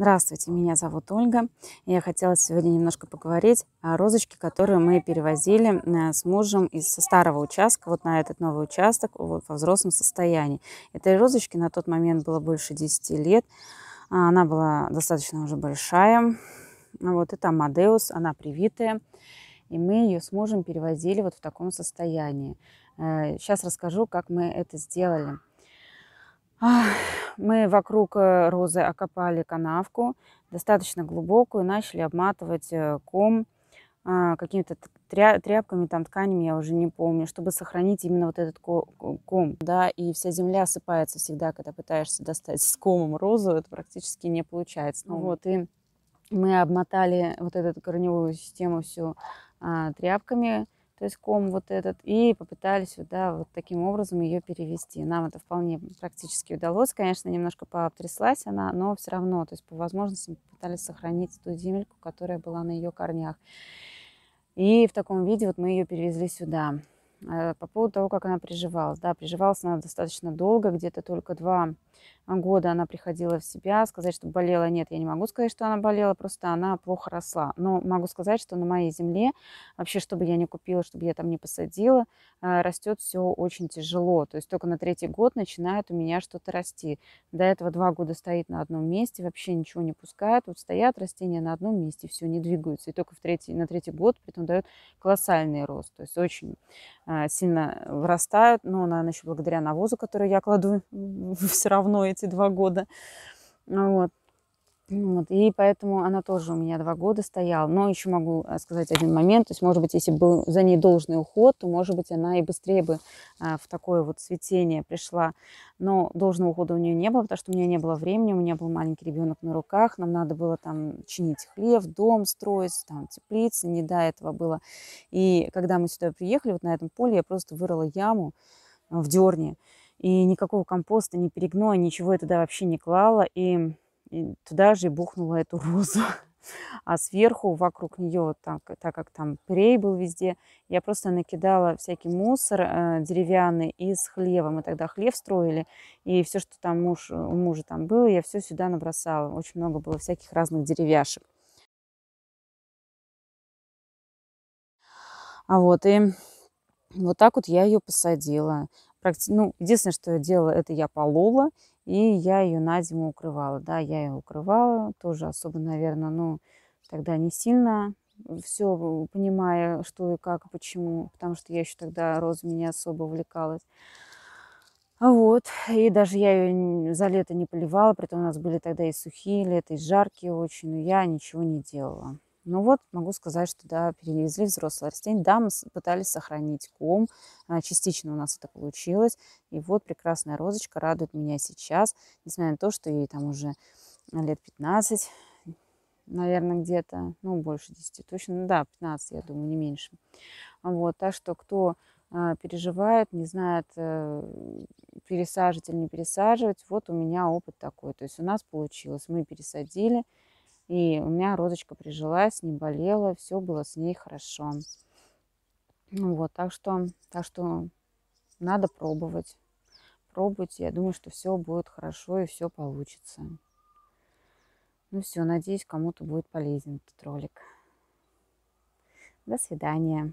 Здравствуйте, меня зовут Ольга. Я хотела сегодня немножко поговорить о розочке, которую мы перевозили э, с мужем из старого участка вот на этот новый участок вот, во взрослом состоянии. Этой розочке на тот момент было больше 10 лет. А, она была достаточно уже большая. Вот это Амадеус, она привитая. И мы ее с мужем перевозили вот в таком состоянии. Сейчас э, расскажу, как мы это сделали. Мы вокруг э, розы окопали канавку, достаточно глубокую, начали обматывать э, ком а, какими-то тряпками, там, тканями, я уже не помню, чтобы сохранить именно вот этот ком, да, и вся земля осыпается всегда, когда пытаешься достать с комом розу, это практически не получается. Ну, вот, и мы обмотали вот эту корневую систему всю а, тряпками, то есть ком вот этот, и попытались сюда вот таким образом ее перевести. Нам это вполне практически удалось. Конечно, немножко потряслась она, но все равно, то есть по возможности попытались сохранить ту земельку, которая была на ее корнях. И в таком виде вот мы ее перевезли сюда. Э, по поводу того, как она приживалась. Да, приживалась она достаточно долго, где-то только два года она приходила в себя, сказать, что болела, нет, я не могу сказать, что она болела, просто она плохо росла. Но могу сказать, что на моей земле, вообще, чтобы я не купила, чтобы я там не посадила, а, растет все очень тяжело. То есть только на третий год начинает у меня что-то расти. До этого два года стоит на одном месте, вообще ничего не пускает. Вот стоят растения на одном месте, все не двигаются. И только в третий, на третий год при этом дает колоссальный рост. То есть очень а, сильно э, вырастают, но, наверное, еще благодаря навозу, который я кладу все равно эти два года. Вот. Вот, и поэтому она тоже у меня два года стояла. Но еще могу э, сказать один момент. То есть, может быть, если был за ней должный уход, то, может быть, она и быстрее бы э, в такое вот цветение пришла. Но должного ухода у нее не было, потому что у меня не было времени. У меня был маленький ребенок на руках. Нам надо было там чинить хлев, дом строить, там теплицы. Не до этого было. И когда мы сюда приехали, вот на этом поле, я просто вырыла яму э, в дерне. И никакого компоста, ни перегноя, ничего я туда вообще не клала. И, и туда же и бухнула эту розу. А сверху, вокруг нее, так, так как там перей был везде, я просто накидала всякий мусор э, деревянный и с хлевом. Мы тогда хлев строили, и все, что там муж, у мужа там было, я все сюда набросала. Очень много было всяких разных деревяшек. А вот, и вот так вот я ее посадила. Ну, единственное, что я делала, это я полола, и я ее на зиму укрывала. Да, я ее укрывала, тоже особо, наверное, ну, тогда не сильно все понимая, что и как, и почему, потому что я еще тогда розами не особо увлекалась. Вот, и даже я ее за лето не поливала, притом у нас были тогда и сухие лета, и жаркие очень, но я ничего не делала. Ну вот, могу сказать, что да, перевезли взрослое растение. Да, мы пытались сохранить ком, а, частично у нас это получилось. И вот прекрасная розочка радует меня сейчас, несмотря на то, что ей там уже лет 15, наверное, где-то, ну, больше 10 точно, да, 15, я думаю, не меньше. Вот, так что кто а, переживает, не знает, э, пересаживать или не пересаживать, вот у меня опыт такой. То есть у нас получилось, мы пересадили, и у меня розочка прижилась, не болела, все было с ней хорошо. Ну вот, так что, так что надо пробовать. Пробуйте, я думаю, что все будет хорошо и все получится. Ну все, надеюсь, кому-то будет полезен этот ролик. До свидания.